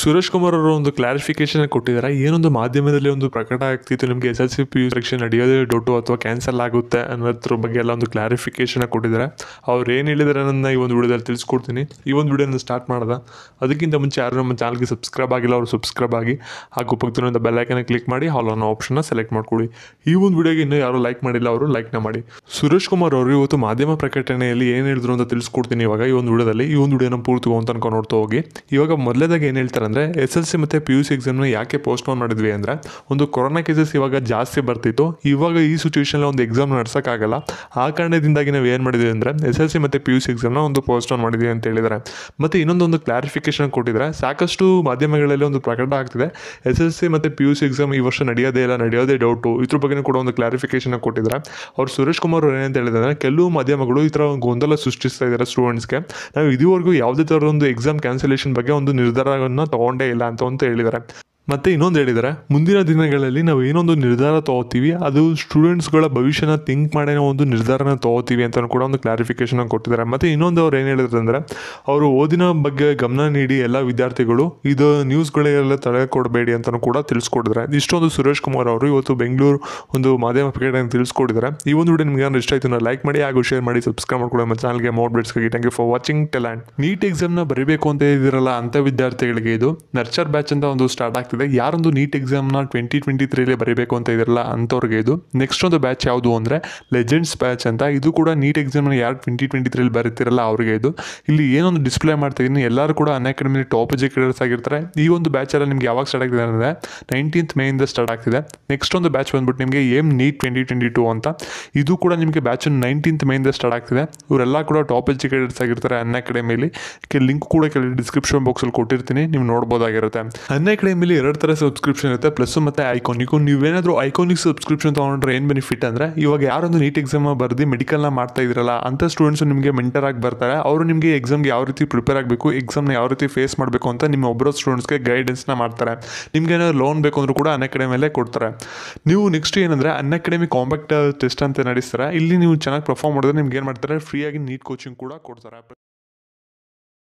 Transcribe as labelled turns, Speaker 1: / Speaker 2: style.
Speaker 1: ಸುರೇಶ್ ಕುಮಾರ್ ಅವರು ಒಂದು ಕ್ಲಾರಿಫಿಕೇಶನ್ ಕೊಟ್ಟಿದ್ದಾರೆ ಏನೊಂದು ಮಾಧ್ಯಮದಲ್ಲಿ ಒಂದು ಪ್ರಕಟ ಆಗ್ತಿತ್ತು ನಿಮಗೆ S L C P U ಪರೀಕ್ಷೆ ನಡೆಯೋದೇ ಡೊಟ್ಟು ಅಥವಾ ಕ್ಯಾನ್ಸಲ್ ಆಗುತ್ತೆ ಅನ್ನೋದ್ರ ಬಗ್ಗೆ ಎಲ್ಲ ಒಂದು ಕ್ಲಾರಿಫಿಕೇಶನ್ ಕೊಟ್ಟಿದ್ದಾರೆ ಅವ್ರು ಏನು ಹೇಳಿದಾರೆ ನನ್ನ ಈ ಒಂದು ವಿಡಿಯೋದಲ್ಲಿ ತಿಳಿಸ್ಕೊಡ್ತೀನಿ ಈ ಒಂದು ವಿಡಿಯೋನ ಸ್ಟಾರ್ಟ್ ಮಾಡ್ದ ಅದಕ್ಕಿಂತ ಮುಂಚೆ ಯಾರು ನಮ್ಮ ಚಾನಲ್ಗೆ ಸಬ್ಸ್ಕ್ರೈಬ್ ಆಗಿಲ್ಲ ಅವರು ಸಬ್ಸ್ಕ್ರೈಬ್ ಆಗಿ ಹಾಗೂ ಬೆಲ್ ಬೆಲ್ಲೈಕನ್ನ ಕ್ಲಿಕ್ ಮಾಡಿ ಹಾಲ್ ಅನ್ನೋ ಆಪ್ಷನ್ನ ಸೆಲೆಕ್ಟ್ ಮಾಡ್ಕೊಳ್ಳಿ ಈ ಒಂದು ವಿಡಿಯೋಗೆ ಇನ್ನೂ ಯಾರು ಲೈಕ್ ಮಾಡಿಲ್ಲ ಅವರು ಲೈಕ್ನ ಮಾಡಿ ಸುರೇಶ್ ಕುಮಾರ್ ಅವರು ಇವತ್ತು ಮಾಧ್ಯಮ ಪ್ರಕಟಣೆಯಲ್ಲಿ ಏನು ಹೇಳಿದ್ರು ಅಂತ ತಿಳಿಸ್ಕೊಡ್ತೀನಿ ಇವಾಗ ಈ ಒಂದು ವಿಡಿಯೋದಲ್ಲಿ ಈ ಒಂದು ವಿಡಿಯೋನ ಪೂರ್ತಿ ಅಂತ ನೋಡ್ತಾ ಹೋಗಿ ಇವಾಗ ಮೊದಲೇದಾಗ ಏನು ಹೇಳ್ತಾರೆ ಅಂದರೆ ಎಸ್ ಎಲ್ ಸಿ ಮತ್ತು ಪಿ ಯು ಸಿ ಎಕ್ಸಾಮ್ನ ಯಾಕೆ ಪೋಸ್ಟ್ಪೋನ್ ಮಾಡಿದ್ವಿ ಅಂದರೆ ಒಂದು ಕೊರೋನಾ ಕೇಸಸ್ ಇವಾಗ ಜಾಸ್ತಿ ಬರ್ತಿತ್ತು ಇವಾಗ ಈ ಸಿಚುವೇಷನಲ್ಲಿ ಒಂದು ಎಕ್ಸಾಮ್ ನಡ್ಸೋಕ್ಕಾಗಲ್ಲ ಆ ಕಾರಣದಿಂದಾಗಿ ನಾವು ಏನು ಮಾಡಿದ್ವಿ ಅಂದರೆ ಎಸ್ ಎಲ್ ಸಿ ಮತ್ತು ಪಿ ಯು ಸಿ ಎಕ್ಸಾಮ್ನ ಒಂದು ಪೋಸ್ಟ್ಪೋನ್ ಮಾಡಿದ್ವಿ ಅಂತ ಹೇಳಿದರೆ ಮತ್ತು ಇನ್ನೊಂದೊಂದು ಕ್ಲಾರಿಫಿಕೇಷನ್ ಕೊಟ್ಟಿದ್ದಾರೆ ಸಾಕಷ್ಟು ಮಾಧ್ಯಮಗಳಲ್ಲಿ ಒಂದು ಪ್ರಕಟ ಆಗ್ತಿದೆ ಎಸ್ ಎಲ್ ಸಿ ಮತ್ತು ಪಿ ಯು ಸಿ ಎಕ್ಸಾಮ್ ಈ ವರ್ಷ ನಡೆಯೋದೇ ಇಲ್ಲ ನಡೆಯೋದೇ ಡೌಟು ಇದ್ರ ಬಗ್ಗೆ ಕೂಡ ಒಂದು ಕ್ಲಾರಿಫಿಕೇಷನ್ ಕೊಟ್ಟಿದ್ದಾರೆ ಅವರು ಸುರೇಶ್ ಕುಮಾರ್ ಅವರು ಏನಂತ ಹೇಳಿದ್ರೆ ಕೆಲವು ಮಾಧ್ಯಮಗಳು ಈ ಥರ ಗೊಂದಲ ಸೃಷ್ಟಿಸ್ತಾ ಇದ್ದಾರೆ ಸ್ಟೂಡೆಂಟ್ಸ್ಗೆ ನಾವು ಇದುವರೆಗೂ ಯಾವುದೇ ಥರದ ಒಂದು ಎಕ್ಸಾಮ್ ಕ್ಯಾನ್ಸಲೇಷನ್ ಬಗ್ಗೆ ಒಂದು ನಿರ್ಧಾರವನ್ನು ತಗೊಂಡೇ ಇಲ್ಲ ಅಂತ ಅಂತ ಹೇಳಿದ್ದಾರೆ ಮತ್ತು ಇನ್ನೊಂದು ಹೇಳಿದರೆ ಮುಂದಿನ ದಿನಗಳಲ್ಲಿ ನಾವು ಏನೊಂದು ನಿರ್ಧಾರ ತಗೋತೀವಿ ಅದು ಸ್ಟೂಡೆಂಟ್ಸ್ಗಳ ಭವಿಷ್ಯನ ಥಿಂಕ್ ಮಾಡೇ ಒಂದು ನಿರ್ಧಾರನ ತಗೋತೀವಿ ಅಂತ ಕೂಡ ಒಂದು ಕ್ಲಾರಿಫಿಕೇಶನ್ ಕೊಟ್ಟಿದ್ದಾರೆ ಮತ್ತು ಇನ್ನೊಂದು ಅವ್ರು ಏನು ಹೇಳಿದ್ರು ಅಂದರೆ ಅವರು ಓದಿನ ಬಗ್ಗೆ ಗಮನ ನೀಡಿ ಎಲ್ಲ ವಿದ್ಯಾರ್ಥಿಗಳು ಇದು ನ್ಯೂಸ್ಗಳೆಲ್ಲ ತಲೆ ಕೊಡಬೇಡಿ ಅಂತ ಕೂಡ ತಿಳಿಸ್ಕೊಡಿದ್ರೆ ಇಷ್ಟೊಂದು ಸುರೇಶ್ ಕುಮಾರ್ ಅವರು ಇವತ್ತು ಬೆಂಗಳೂರು ಒಂದು ಮಾಧ್ಯಮ ಪ್ರಕಟಣೆ ತಿಳಿಸ್ಕೊಡಿದ್ದಾರೆ ಈ ಒಂದು ವಿಡಿಯೋ ನಿಮಗೆ ಇಷ್ಟ ಆಯಿತು ಲೈಕ್ ಮಾಡಿ ಹಾಗೂ ಶೇರ್ ಮಾಡಿ ಸಬ್ಸ್ಕ್ರೈಬ್ ಮಾಡ್ಕೊಳ್ಳೋ ನಮ್ಮ ಚಾನಲ್ಗೆ ಮೋಟ್ಬೇಡ್ಸ್ಗಾಗಿ thank you for watching talent NEET ಎಕ್ಸಾಮ್ನ ಬರೀಬೇಕು ಅಂತ ಇದ್ದೀರಲ್ಲ ಅಂಥ ವಿದ್ಯಾರ್ಥಿಗಳಿಗೆ ಇದು ನರ್ಚರ್ ಬ್ಯಾಚ್ ಅಂತ ಒಂದು ಸ್ಟಾರ್ಟ್ ಆಗ್ತದೆ ಆಗ್ತಿದೆ ಯಾರೊಂದು ನೀಟ್ ಎಕ್ಸಾಮ್ನ ಟ್ವೆಂಟಿ ಟ್ವೆಂಟಿ ತ್ರೀಲೇ ಬರೀಬೇಕು ಅಂತ ಇದಿರಲ್ಲ ಅಂಥವ್ರಿಗೆ ಇದು ನೆಕ್ಸ್ಟ್ ಒಂದು ಬ್ಯಾಚ್ ಯಾವುದು ಅಂದರೆ ಲೆಜೆಂಡ್ಸ್ ಬ್ಯಾಚ್ ಅಂತ ಇದು ಕೂಡ ನೀಟ್ ಎಕ್ಸಾಮ್ನ ಯಾರು ಟ್ವೆಂಟಿ ಟ್ವೆಂಟಿ ತ್ರೀಲಿ ಬರೀತಿರಲ್ಲ ಅವ್ರಿಗೆ ಇದು ಇಲ್ಲಿ ಏನೊಂದು ಡಿಸ್ಪ್ಲೇ ಮಾಡ್ತಿದ್ದೀನಿ ಎಲ್ಲರೂ ಕೂಡ ಅನ್ಅಕಾಡೆಮಿಲಿ ಟಾಪ್ ಎಜುಕೇಟರ್ಸ್ ಆಗಿರ್ತಾರೆ ಈ ಒಂದು ಬ್ಯಾಚ್ ಎಲ್ಲ ನಿಮ್ಗೆ ಯಾವಾಗ ಸ್ಟಾರ್ಟ್ ಆಗ್ತಿದೆ ಅಂದರೆ ನೈನ್ಟೀನ್ತ್ ಮೇಯಿಂದ ಸ್ಟಾರ್ಟ್ ಆಗ್ತಿದೆ ನೆಕ್ಸ್ಟ್ ಒಂದು ಬ್ಯಾಚ್ ಬಂದ್ಬಿಟ್ಟು ನಿಮಗೆ aim NEET twenty twenty two ಅಂತ ಇದು ಕೂಡ ನಿಮಗೆ ಬ್ಯಾಚ್ ನೈನ್ಟೀನ್ತ್ ಮೇಯಿಂದ ಸ್ಟಾರ್ಟ್ ಆಗ್ತಿದೆ ಇವರೆಲ್ಲ ಕೂಡ ಟಾಪ್ ಎಜುಕೇಟರ್ಸ್ ಆಗಿರ್ತಾರೆ ಅನ್ ಅಕಾಡೆಮಿಲಿ ಲಿಂಕ್ ಕೂಡ ಕೆಲವು ಡಿಸ್ಕ್ರಿಪ್ಷನ್ ಬಾಕ್ಸಲ್ಲಿ ಕೊಟ್ಟಿರ್ತೀನಿ ನೀವು ನೋಡ್ಬೋದಾಗಿರುತ್ತೆ ಅನ್ ಅಕಾಡೆಮಿಲಿ ಎರಡು ಥರ ಸಬ್ಸ್ಕ್ರಿಪ್ಷನ್ ಇರುತ್ತೆ ಪ್ಲಸ್ ಮತ್ತು ನೀವು ನೀವೇನಾದರೂ ಐಕಾನಿಕ್ ಸಬ್ಸ್ಕ್ರಿಪ್ಷನ್ ತೊಗೊಂಡ್ರೆ ಏನು ಬೆನಿಫಿಟ್ ಅಂದರೆ ಇವಾಗ ಯಾರೊಂದು ನೀಟ್ ಎಕ್ಸಾಮ್ ಬರ್ದು ಮೆಡಿಕಲ್ನ ಮಾಡ್ತಾ ಇದ್ರಲ್ಲ ಅಂಥ ಸ್ಟೂಡೆಂಟ್ಸು ನಿಮಗೆ ಮೆಂಟರ್ ಆಗಿ ಬರ್ತಾರೆ ಅವರು ನಿಮಗೆ ಎಕ್ಸಾಮ್ಗೆ ಯಾವ ರೀತಿ ಪ್ರಿಪೇರ್ ಆಗಬೇಕು ಎಕ್ಸಾಮ್ನ ಯಾವ ರೀತಿ ಫೇಸ್ ಮಾಡಬೇಕು ಅಂತ ನಿಮ್ಮ ಒಬ್ಬರ ಸ್ಟೂಡೆಂಟ್ಸ್ಗೆ ಗೈಡೆನ್ಸ್ನ ಮಾಡ್ತಾರೆ ನಿಮ್ಗೆ ಏನಾದ್ರು ಲೋನ್ ಬೇಕು ಅಂದರೂ ಕೂಡ ಅನ್ಅಕಾಡೆಮಿ ಮೇಲೆ ಕೊಡ್ತಾರೆ ನೀವು ನೆಕ್ಸ್ಟ್ ಏನಂದರೆ ಅನ್ಅಕಾಡೆಮಿ ಕಾಂಪ್ಯಾಕ್ಟ್ ಟೆಸ್ಟ್ ಅಂತ ನಡೆಸ್ತಾರೆ ಇಲ್ಲಿ ನೀವು ಚೆನ್ನಾಗಿ ಪರ್ಫಾರ್ಮ್ ಮಾಡಿದ್ರೆ ನಿಮ್ಗೆ ಏನು ಮಾಡ್ತಾರೆ ಫ್ರೀಯಾಗಿ ನೀಟ್ ಕೋಚಿಂಗ್ ಕೂಡ ಕೊಡ್ತಾರೆ